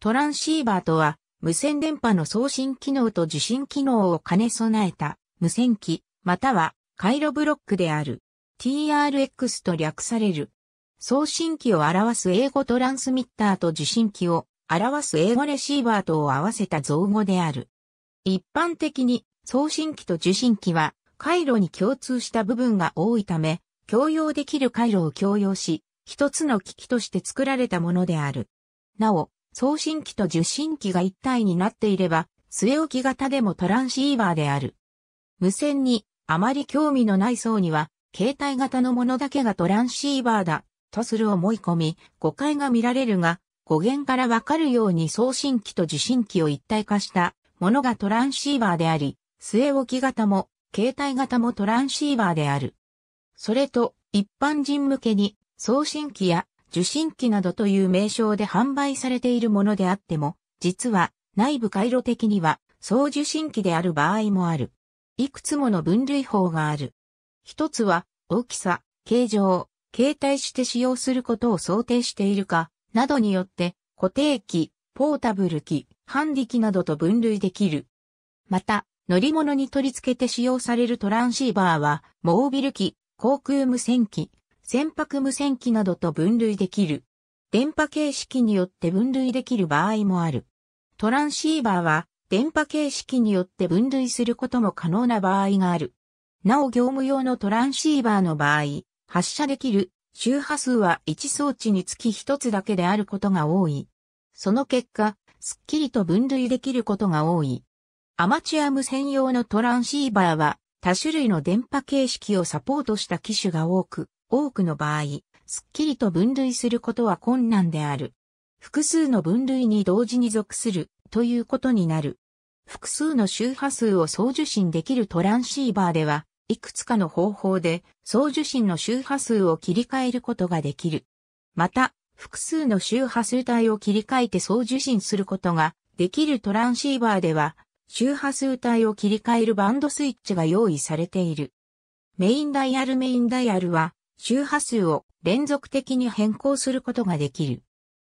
トランシーバーとは、無線電波の送信機能と受信機能を兼ね備えた無線機、または回路ブロックである。TRX と略される。送信機を表す英語トランスミッターと受信機を表す英語レシーバーとを合わせた造語である。一般的に送信機と受信機は回路に共通した部分が多いため、共用できる回路を共用し、一つの機器として作られたものである。なお、送信機と受信機が一体になっていれば、据え置き型でもトランシーバーである。無線にあまり興味のない層には、携帯型のものだけがトランシーバーだ、とする思い込み、誤解が見られるが、語源からわかるように送信機と受信機を一体化したものがトランシーバーであり、据え置き型も、携帯型もトランシーバーである。それと、一般人向けに送信機や受信機などという名称で販売されているものであっても、実は内部回路的には送受信機である場合もある。いくつもの分類法がある。一つは、大きさ、形状、携帯して使用することを想定しているか、などによって、固定機、ポータブル機、ハンディ機などと分類できる。また、乗り物に取り付けて使用されるトランシーバーは、モービル機、航空無線機、船舶無線機などと分類できる。電波形式によって分類できる場合もある。トランシーバーは電波形式によって分類することも可能な場合がある。なお業務用のトランシーバーの場合、発射できる周波数は1装置につき1つだけであることが多い。その結果、すっきりと分類できることが多い。アマチュア無線用のトランシーバーは多種類の電波形式をサポートした機種が多く、多くの場合、すっきりと分類することは困難である。複数の分類に同時に属するということになる。複数の周波数を送受信できるトランシーバーでは、いくつかの方法で送受信の周波数を切り替えることができる。また、複数の周波数帯を切り替えて送受信することができるトランシーバーでは、周波数帯を切り替えるバンドスイッチが用意されている。メインダイヤルメインダイヤルは、周波数を連続的に変更することができる。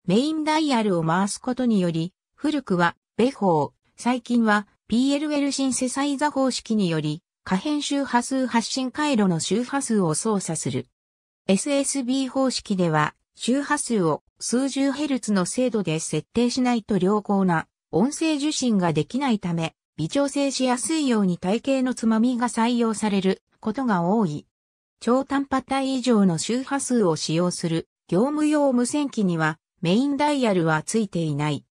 メインダイヤルを回すことにより、古くは、ベ法、最近は PLL シンセサイザ方式により、可変周波数発信回路の周波数を操作する。SSB 方式では、周波数を数十ヘルツの精度で設定しないと良好な音声受信ができないため、微調整しやすいように体型のつまみが採用されることが多い。超短波帯以上の周波数を使用する業務用無線機にはメインダイヤルはついていない。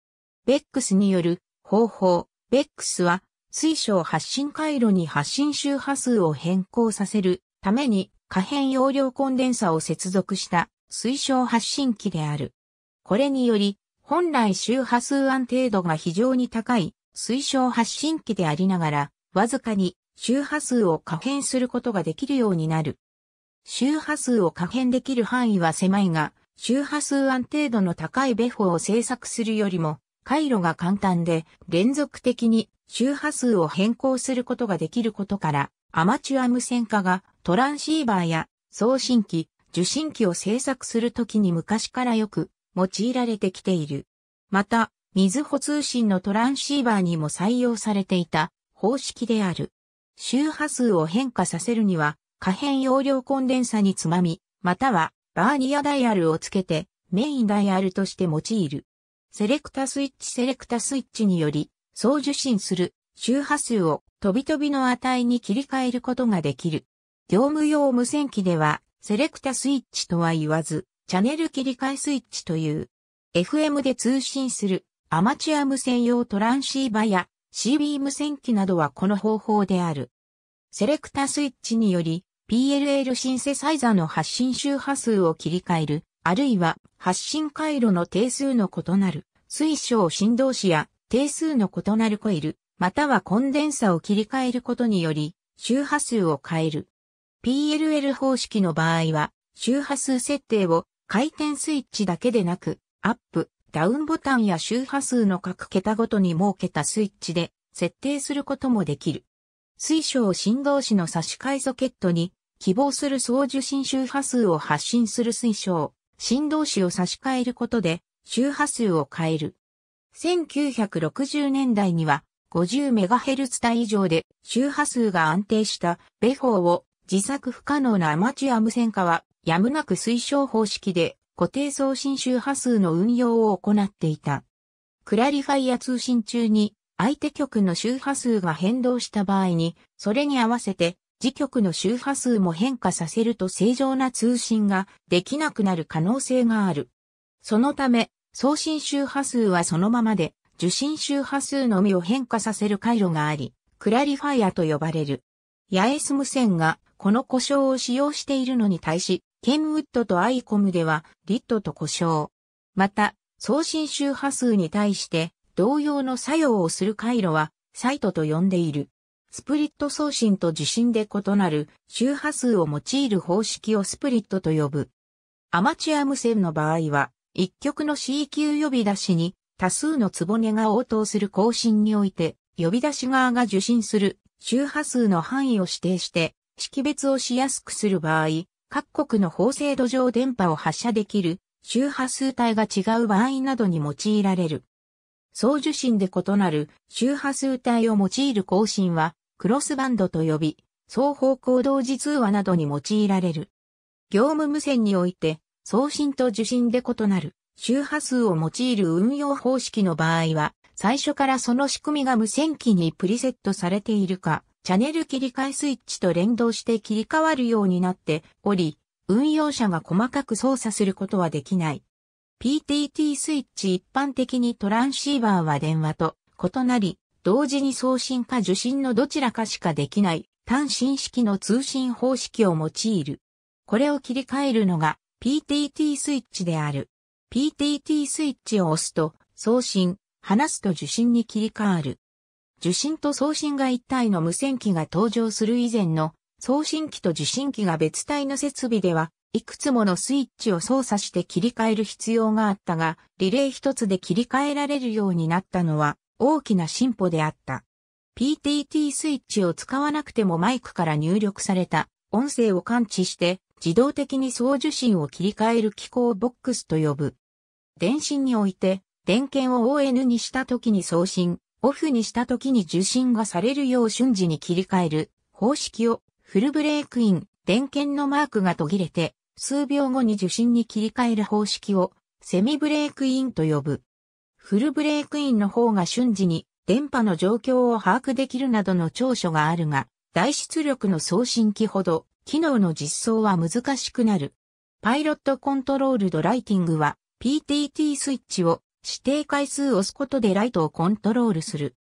BEX による方法、BEX は水晶発信回路に発信周波数を変更させるために可変容量コンデンサを接続した水晶発信機である。これにより本来周波数安定度が非常に高い水晶発信機でありながらわずかに周波数を可変することができるようになる。周波数を可変できる範囲は狭いが、周波数安定度の高いベフォを制作するよりも、回路が簡単で、連続的に周波数を変更することができることから、アマチュア無線化がトランシーバーや送信機、受信機を制作するときに昔からよく用いられてきている。また、水穂通信のトランシーバーにも採用されていた方式である。周波数を変化させるには、可変容量コンデンサにつまみ、またはバーニアダイヤルをつけてメインダイヤルとして用いる。セレクタスイッチセレクタスイッチにより送受信する周波数を飛び飛びの値に切り替えることができる。業務用無線機ではセレクタスイッチとは言わず、チャネル切り替えスイッチという、FM で通信するアマチュア無線用トランシーバや CB 無線機などはこの方法である。セレクタスイッチにより PLL シンセサイザーの発信周波数を切り替える、あるいは発信回路の定数の異なる水晶振動子や定数の異なるコイル、またはコンデンサを切り替えることにより周波数を変える。PLL 方式の場合は周波数設定を回転スイッチだけでなくアップ、ダウンボタンや周波数の各桁ごとに設けたスイッチで設定することもできる。水晶振動子の差し替えソケットに希望する送受信周波数を発信する推奨、振動子を差し替えることで周波数を変える。1960年代には 50MHz 帯以上で周波数が安定した米法を自作不可能なアマチュア無線化はやむなく推奨方式で固定送信周波数の運用を行っていた。クラリファイア通信中に相手局の周波数が変動した場合に、それに合わせて磁極の周波数も変化させると正常な通信ができなくなる可能性がある。そのため、送信周波数はそのままで、受信周波数のみを変化させる回路があり、クラリファイアと呼ばれる。八重洲無線がこの故障を使用しているのに対し、ケンウッドとアイコムではリットと故障。また、送信周波数に対して同様の作用をする回路はサイトと呼んでいる。スプリット送信と地震で異なる周波数を用いる方式をスプリットと呼ぶ。アマチュア無線の場合は、一曲の C 級呼び出しに多数のつぼネが応答する更新において、呼び出し側が受信する周波数の範囲を指定して識別をしやすくする場合、各国の法制度上電波を発射できる周波数帯が違う場合などに用いられる。送受信で異なる周波数帯を用いる更新はクロスバンドと呼び、双方向同時通話などに用いられる。業務無線において、送信と受信で異なる周波数を用いる運用方式の場合は、最初からその仕組みが無線機にプリセットされているか、チャネル切り替えスイッチと連動して切り替わるようになっており、運用者が細かく操作することはできない。PTT スイッチ一般的にトランシーバーは電話と異なり、同時に送信か受信のどちらかしかできない単信式の通信方式を用いる。これを切り替えるのが PTT スイッチである。PTT スイッチを押すと送信、話すと受信に切り替わる。受信と送信が一体の無線機が登場する以前の送信機と受信機が別体の設備では、いくつものスイッチを操作して切り替える必要があったが、リレー一つで切り替えられるようになったのは、大きな進歩であった。PTT スイッチを使わなくてもマイクから入力された音声を感知して自動的に送受信を切り替える機構ボックスと呼ぶ。電信において電源を ON にした時に送信、オフにした時に受信がされるよう瞬時に切り替える方式をフルブレイクイン、電源のマークが途切れて数秒後に受信に切り替える方式をセミブレイクインと呼ぶ。フルブレイクインの方が瞬時に電波の状況を把握できるなどの長所があるが、大出力の送信機ほど、機能の実装は難しくなる。パイロットコントロールドライティングは、PTT スイッチを指定回数を押すことでライトをコントロールする。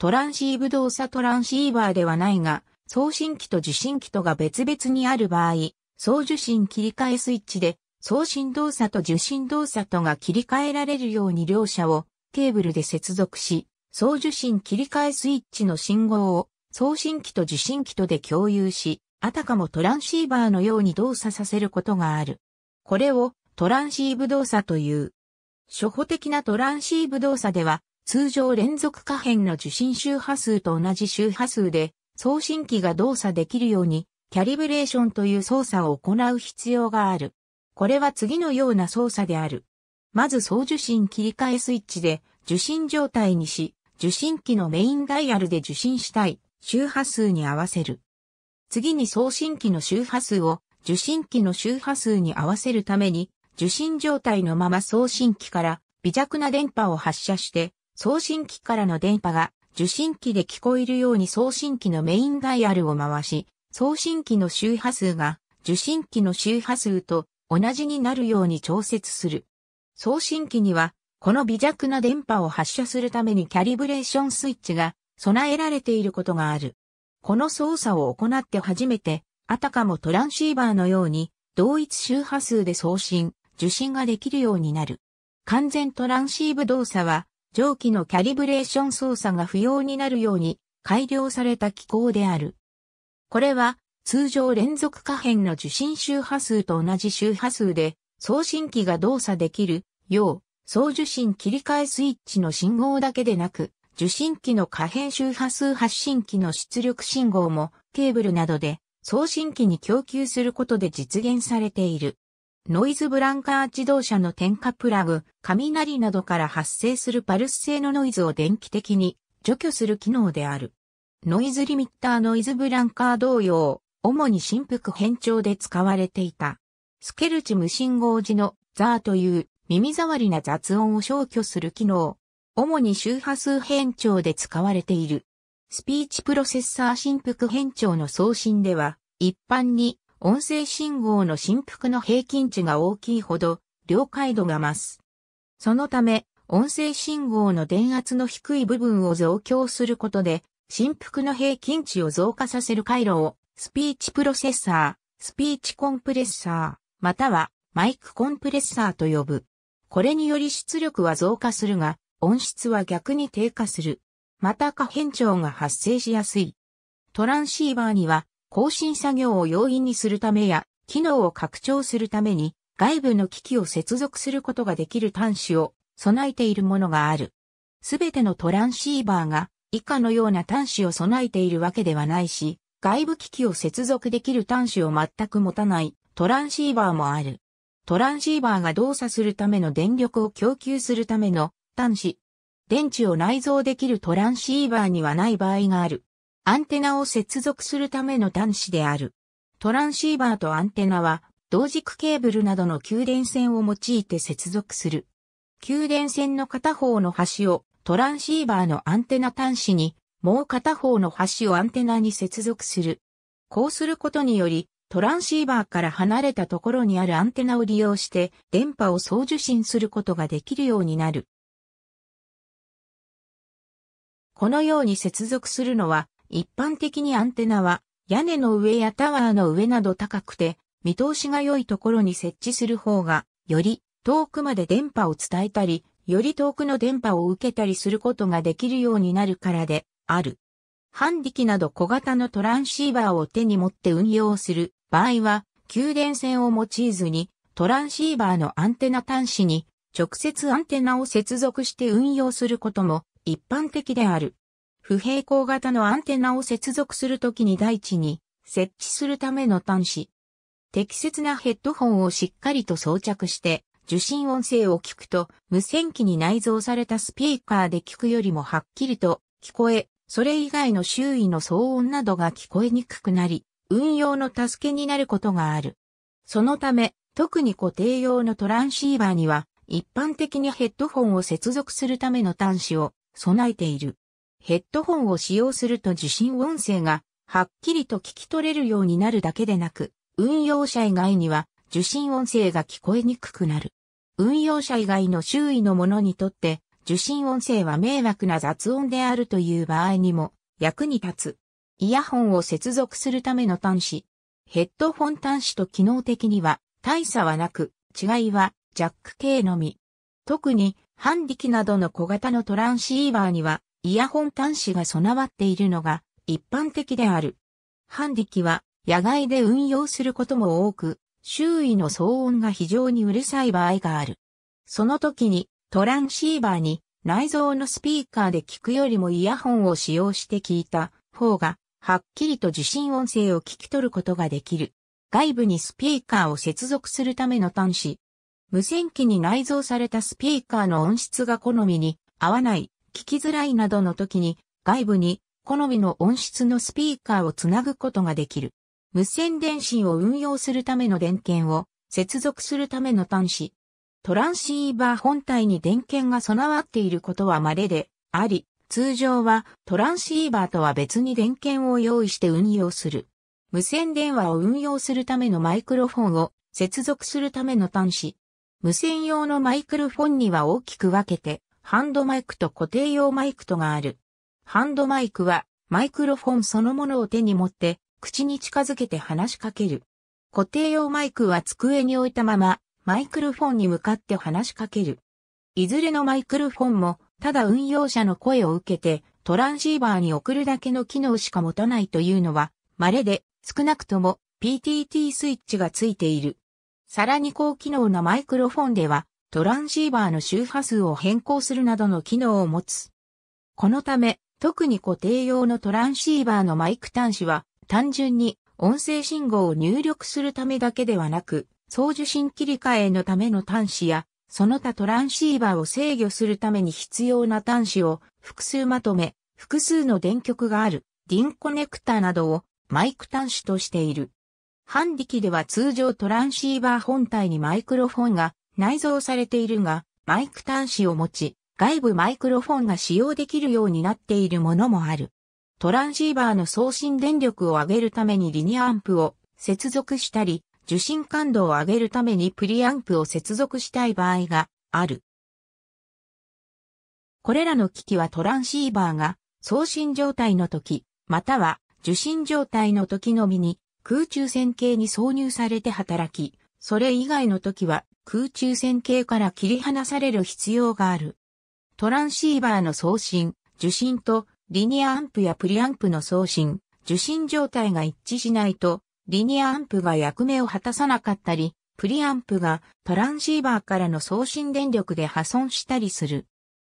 トランシーブ動作トランシーバーではないが、送信機と受信機とが別々にある場合、送受信切り替えスイッチで送信動作と受信動作とが切り替えられるように両者をケーブルで接続し、送受信切り替えスイッチの信号を送信機と受信機とで共有し、あたかもトランシーバーのように動作させることがある。これをトランシーブ動作という。初歩的なトランシーブ動作では、通常連続可変の受信周波数と同じ周波数で送信機が動作できるようにキャリブレーションという操作を行う必要がある。これは次のような操作である。まず送受信切り替えスイッチで受信状態にし、受信機のメインダイヤルで受信したい周波数に合わせる。次に送信機の周波数を受信機の周波数に合わせるために受信状態のまま送信機から微弱な電波を発射して送信機からの電波が受信機で聞こえるように送信機のメインダイヤルを回し、送信機の周波数が受信機の周波数と同じになるように調節する。送信機には、この微弱な電波を発射するためにキャリブレーションスイッチが備えられていることがある。この操作を行って初めて、あたかもトランシーバーのように、同一周波数で送信、受信ができるようになる。完全トランシーブ動作は、上記のキャリブレーション操作が不要になるように改良された機構である。これは通常連続可変の受信周波数と同じ周波数で送信機が動作できるよう送受信切り替えスイッチの信号だけでなく受信機の可変周波数発信機の出力信号もケーブルなどで送信機に供給することで実現されている。ノイズブランカー自動車の点火プラグ、雷などから発生するパルス性のノイズを電気的に除去する機能である。ノイズリミッターノイズブランカー同様、主に振幅変調で使われていた。スケルチ無信号時のザーという耳障りな雑音を消去する機能。主に周波数変調で使われている。スピーチプロセッサー振幅変調の送信では、一般に音声信号の振幅の平均値が大きいほど、了解度が増す。そのため、音声信号の電圧の低い部分を増強することで、振幅の平均値を増加させる回路をスピーチプロセッサー、スピーチコンプレッサー、またはマイクコンプレッサーと呼ぶ。これにより出力は増加するが、音質は逆に低下する。また可変調が発生しやすい。トランシーバーには更新作業を容易にするためや、機能を拡張するために外部の機器を接続することができる端子を備えているものがある。すべてのトランシーバーが以下のような端子を備えているわけではないし、外部機器を接続できる端子を全く持たないトランシーバーもある。トランシーバーが動作するための電力を供給するための端子。電池を内蔵できるトランシーバーにはない場合がある。アンテナを接続するための端子である。トランシーバーとアンテナは同軸ケーブルなどの給電線を用いて接続する。給電線の片方の端をトランシーバーのアンテナ端子にもう片方の端をアンテナに接続する。こうすることにより、トランシーバーから離れたところにあるアンテナを利用して電波を送受信することができるようになる。このように接続するのは一般的にアンテナは屋根の上やタワーの上など高くて見通しが良いところに設置する方がより遠くまで電波を伝えたりより遠くの電波を受けたりすることができるようになるからである。ハンディキなど小型のトランシーバーを手に持って運用する場合は、給電線を用いずに、トランシーバーのアンテナ端子に直接アンテナを接続して運用することも一般的である。不平行型のアンテナを接続するときに大地に設置するための端子。適切なヘッドホンをしっかりと装着して受信音声を聞くと無線機に内蔵されたスピーカーで聞くよりもはっきりと聞こえそれ以外の周囲の騒音などが聞こえにくくなり、運用の助けになることがある。そのため、特に固定用のトランシーバーには、一般的にヘッドホンを接続するための端子を備えている。ヘッドホンを使用すると受信音声がはっきりと聞き取れるようになるだけでなく、運用者以外には受信音声が聞こえにくくなる。運用者以外の周囲のものにとって受信音声は迷惑な雑音であるという場合にも役に立つ。イヤホンを接続するための端子。ヘッドホン端子と機能的には大差はなく、違いはジャック系のみ。特にハンディキなどの小型のトランシーバーにはイヤホン端子が備わっているのが一般的である。ハンディキは野外で運用することも多く、周囲の騒音が非常にうるさい場合がある。その時にトランシーバーに内蔵のスピーカーで聞くよりもイヤホンを使用して聞いた方が、はっきりと受信音声を聞き取ることができる。外部にスピーカーを接続するための端子。無線機に内蔵されたスピーカーの音質が好みに合わない、聞きづらいなどの時に、外部に好みの音質のスピーカーをつなぐことができる。無線電信を運用するための電源を接続するための端子。トランシーバー本体に電源が備わっていることは稀であり、通常はトランシーバーとは別に電源を用意して運用する。無線電話を運用するためのマイクロフォンを接続するための端子。無線用のマイクロフォンには大きく分けて、ハンドマイクと固定用マイクとがある。ハンドマイクはマイクロフォンそのものを手に持って口に近づけて話しかける。固定用マイクは机に置いたままマイクロフォンに向かって話しかける。いずれのマイクロフォンも、ただ運用者の声を受けて、トランシーバーに送るだけの機能しか持たないというのは、稀で、少なくとも PTT スイッチがついている。さらに高機能なマイクロフォンでは、トランシーバーの周波数を変更するなどの機能を持つ。このため、特に固定用のトランシーバーのマイク端子は、単純に音声信号を入力するためだけではなく、送受信切り替えのための端子や、その他トランシーバーを制御するために必要な端子を複数まとめ、複数の電極がある、ディンコネクタなどをマイク端子としている。ハンディ機では通常トランシーバー本体にマイクロフォンが内蔵されているが、マイク端子を持ち、外部マイクロフォンが使用できるようになっているものもある。トランシーバーの送信電力を上げるためにリニアアンプを接続したり、受信感度を上げるためにプリアンプを接続したい場合がある。これらの機器はトランシーバーが送信状態の時、または受信状態の時のみに空中線形に挿入されて働き、それ以外の時は空中線形から切り離される必要がある。トランシーバーの送信、受信とリニアアンプやプリアンプの送信、受信状態が一致しないとリニアアンプが役目を果たさなかったり、プリアンプがトランシーバーからの送信電力で破損したりする。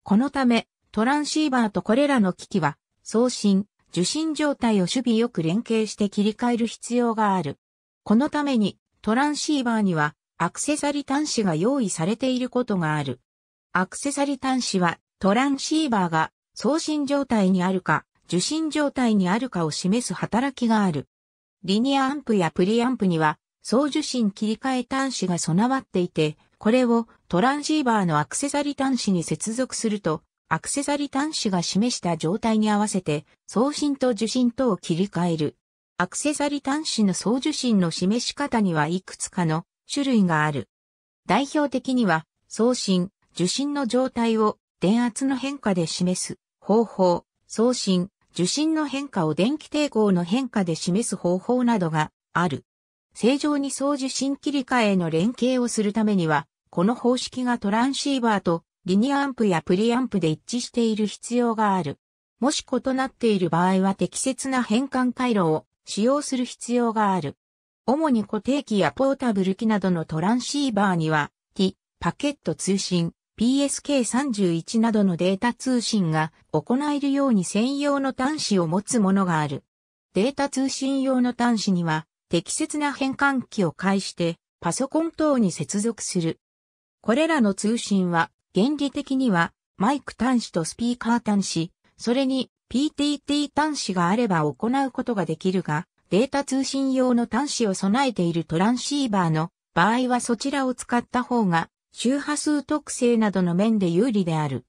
このため、トランシーバーとこれらの機器は、送信、受信状態を守備よく連携して切り替える必要がある。このために、トランシーバーには、アクセサリ端子が用意されていることがある。アクセサリ端子は、トランシーバーが送信状態にあるか、受信状態にあるかを示す働きがある。リニアアンプやプリアンプには送受信切り替え端子が備わっていて、これをトランシーバーのアクセサリ端子に接続すると、アクセサリ端子が示した状態に合わせて送信と受信とを切り替える。アクセサリ端子の送受信の示し方にはいくつかの種類がある。代表的には送信、受信の状態を電圧の変化で示す方法、送信、受信の変化を電気抵抗の変化で示す方法などがある。正常に送受信切り替えの連携をするためには、この方式がトランシーバーとリニアアンプやプリアンプで一致している必要がある。もし異なっている場合は適切な変換回路を使用する必要がある。主に固定機やポータブル機などのトランシーバーには、T、パケット通信、PSK31 などのデータ通信が行えるように専用の端子を持つものがある。データ通信用の端子には適切な変換器を介してパソコン等に接続する。これらの通信は原理的にはマイク端子とスピーカー端子、それに PTT 端子があれば行うことができるが、データ通信用の端子を備えているトランシーバーの場合はそちらを使った方が周波数特性などの面で有利である。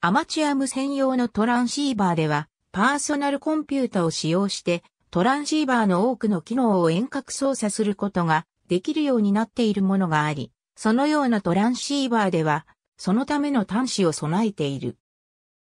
アマチュア無線用のトランシーバーでは、パーソナルコンピュータを使用して、トランシーバーの多くの機能を遠隔操作することができるようになっているものがあり、そのようなトランシーバーでは、そのための端子を備えている。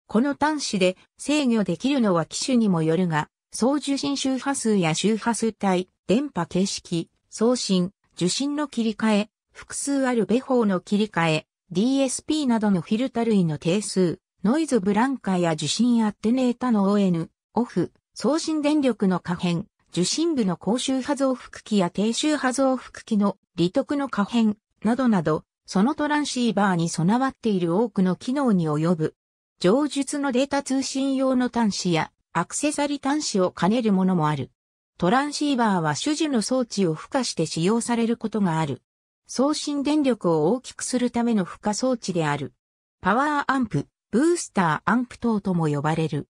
この端子で制御できるのは機種にもよるが、送受信周波数や周波数帯、電波形式、送信、受信の切り替え、複数あるベ法の切り替え、DSP などのフィルタ類の定数、ノイズブランカや受信アッテネータの ON、オフ、送信電力の可変、受信部の高周波増幅器や低周波増幅器の利得の可変などなど、そのトランシーバーに備わっている多くの機能に及ぶ。上述のデータ通信用の端子やアクセサリ端子を兼ねるものもある。トランシーバーは主樹の装置を付加して使用されることがある。送信電力を大きくするための負荷装置である。パワーアンプ、ブースターアンプ等とも呼ばれる。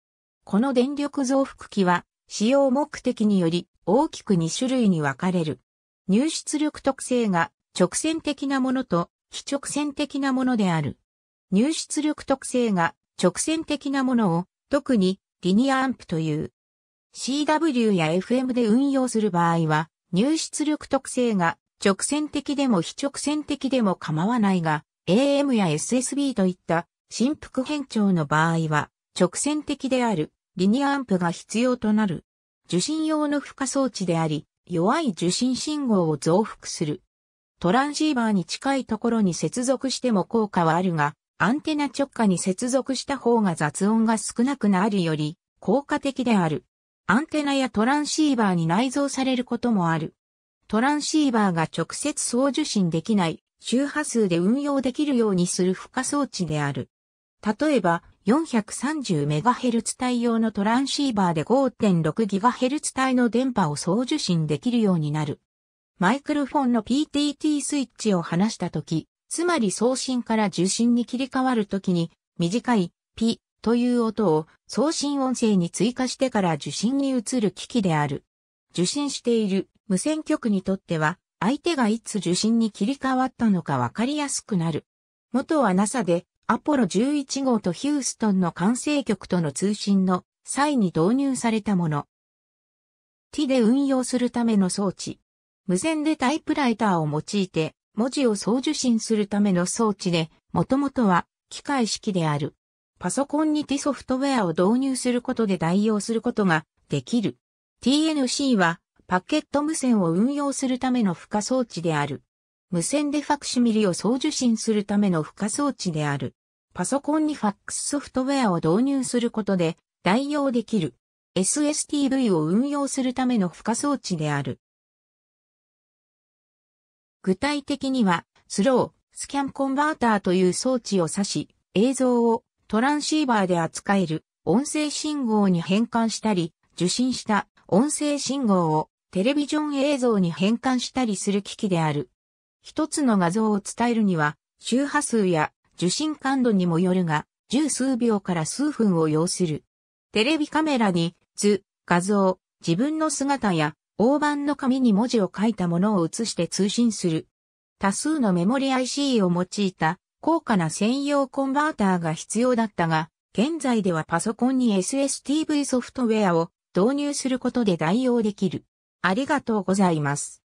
この電力増幅器は、使用目的により大きく2種類に分かれる。入出力特性が直線的なものと非直線的なものである。入出力特性が直線的なものを特にリニアアンプという。CW や FM で運用する場合は入出力特性が直線的でも非直線的でも構わないが、AM や SSB といった振幅変調の場合は、直線的であるリニアアンプが必要となる。受信用の負荷装置であり、弱い受信信号を増幅する。トランシーバーに近いところに接続しても効果はあるが、アンテナ直下に接続した方が雑音が少なくなるより効果的である。アンテナやトランシーバーに内蔵されることもある。トランシーバーが直接送受信できない周波数で運用できるようにする付加装置である。例えば、430MHz 対応のトランシーバーで 5.6GHz 帯の電波を送受信できるようになる。マイクロフォンの PTT スイッチを離したとき、つまり送信から受信に切り替わるときに、短い P という音を送信音声に追加してから受信に移る機器である。受信している無線局にとっては、相手がいつ受信に切り替わったのかわかりやすくなる。元は NASA で、アポロ11号とヒューストンの管制局との通信の際に導入されたもの。T で運用するための装置。無線でタイプライターを用いて文字を送受信するための装置で、もともとは機械式である。パソコンに T ソフトウェアを導入することで代用することができる。TNC はパケット無線を運用するための付加装置である。無線でファクシミリを送受信するための付加装置である。パソコンにファックスソフトウェアを導入することで代用できる。SSTV を運用するための付加装置である。具体的には、スロー、スキャンコンバーターという装置を指し、映像をトランシーバーで扱える音声信号に変換したり、受信した音声信号をテレビジョン映像に変換したりする機器である。一つの画像を伝えるには、周波数や受信感度にもよるが、十数秒から数分を要する。テレビカメラに図、画像、自分の姿や大判の紙に文字を書いたものを写して通信する。多数のメモリ IC を用いた高価な専用コンバーターが必要だったが、現在ではパソコンに SSTV ソフトウェアを導入することで代用できる。ありがとうございます。